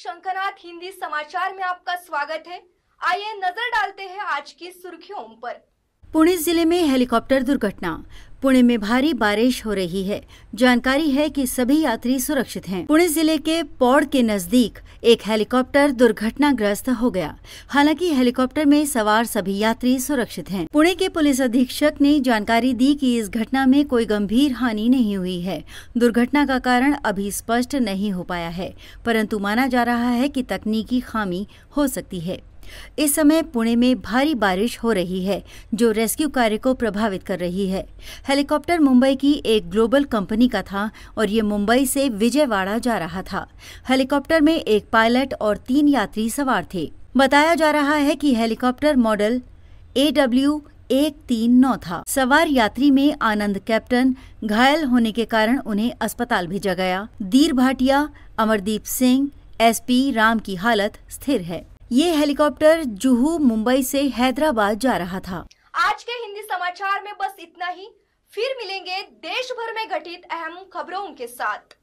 शंकरनाथ हिंदी समाचार में आपका स्वागत है आइए नजर डालते हैं आज की सुर्खियों पर पुणे जिले में हेलीकॉप्टर दुर्घटना पुणे में भारी बारिश हो रही है जानकारी है कि सभी यात्री सुरक्षित हैं। पुणे जिले के पौड़ के नजदीक एक हेलीकॉप्टर दुर्घटनाग्रस्त हो गया हालांकि हेलीकॉप्टर में सवार सभी यात्री सुरक्षित हैं। पुणे के पुलिस अधीक्षक ने जानकारी दी कि इस घटना में कोई गंभीर हानि नहीं हुई है दुर्घटना का कारण अभी स्पष्ट नहीं हो पाया है परंतु माना जा रहा है कि तकनीकी खामी हो सकती है इस समय पुणे में भारी बारिश हो रही है जो रेस्क्यू कार्य को प्रभावित कर रही है हेलीकॉप्टर मुंबई की एक ग्लोबल कंपनी का था और ये मुंबई से विजयवाड़ा जा रहा था हेलीकॉप्टर में एक पायलट और तीन यात्री सवार थे बताया जा रहा है कि हेलीकॉप्टर मॉडल ए डब्ल्यू एक तीन नौ था सवार यात्री में आनंद कैप्टन घायल होने के कारण उन्हें अस्पताल भेजा गया दीर भाटिया अमरदीप सिंह एसपी राम की हालत स्थिर है ये हेलीकॉप्टर जुहू मुंबई से हैदराबाद जा रहा था आज के हिंदी समाचार में बस इतना ही फिर मिलेंगे देश भर में घटित अहम खबरों के साथ